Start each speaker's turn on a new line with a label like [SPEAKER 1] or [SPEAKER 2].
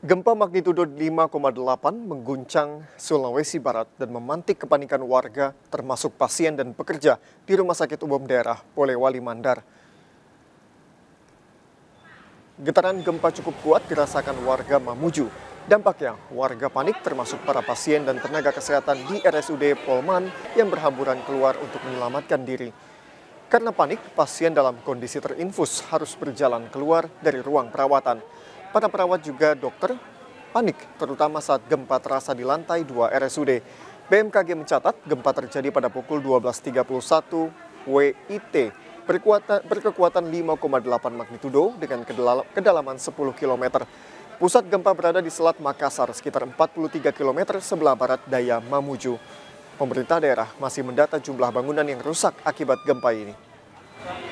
[SPEAKER 1] Gempa magnitudo 5,8 mengguncang Sulawesi Barat dan memantik kepanikan warga termasuk pasien dan pekerja di Rumah Sakit Umum Daerah Polewali Mandar. Getaran gempa cukup kuat dirasakan warga Mamuju. Dampaknya, warga panik termasuk para pasien dan tenaga kesehatan di RSUD Polman yang berhamburan keluar untuk menyelamatkan diri. Karena panik, pasien dalam kondisi terinfus harus berjalan keluar dari ruang perawatan. Para perawat juga dokter panik, terutama saat gempa terasa di lantai 2 RSUD. BMKG mencatat gempa terjadi pada pukul 12.31 WIT berkekuatan, 5,8 magnitudo dengan kedalaman 10 km. Pusat gempa berada di Selat Makassar sekitar 43 km sebelah barat daya Mamuju. Pemerintah daerah masih mendata jumlah bangunan yang rusak akibat gempa ini.